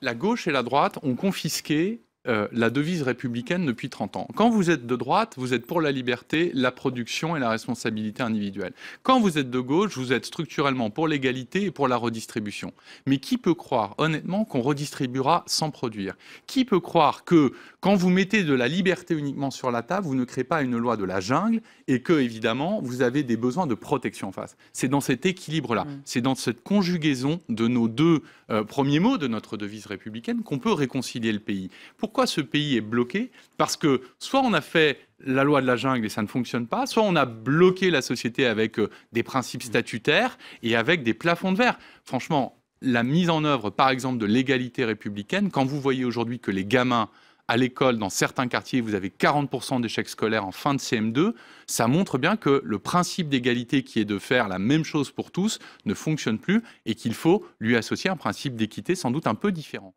la gauche et la droite ont confisqué euh, la devise républicaine depuis 30 ans. Quand vous êtes de droite, vous êtes pour la liberté, la production et la responsabilité individuelle. Quand vous êtes de gauche, vous êtes structurellement pour l'égalité et pour la redistribution. Mais qui peut croire, honnêtement, qu'on redistribuera sans produire Qui peut croire que quand vous mettez de la liberté uniquement sur la table, vous ne créez pas une loi de la jungle et que, évidemment, vous avez des besoins de protection en face C'est dans cet équilibre-là, mmh. c'est dans cette conjugaison de nos deux euh, premiers mots de notre devise républicaine qu'on peut réconcilier le pays. Pourquoi pourquoi ce pays est bloqué Parce que soit on a fait la loi de la jungle et ça ne fonctionne pas, soit on a bloqué la société avec euh, des principes mm. statutaires et avec des plafonds de verre. Franchement, la mise en œuvre, par exemple, de l'égalité républicaine, quand vous voyez aujourd'hui que les gamins à l'école, dans certains quartiers, vous avez 40% d'échecs scolaires en fin de CM2, ça montre bien que le principe d'égalité qui est de faire la même chose pour tous ne fonctionne plus et qu'il faut lui associer un principe d'équité sans doute un peu différent.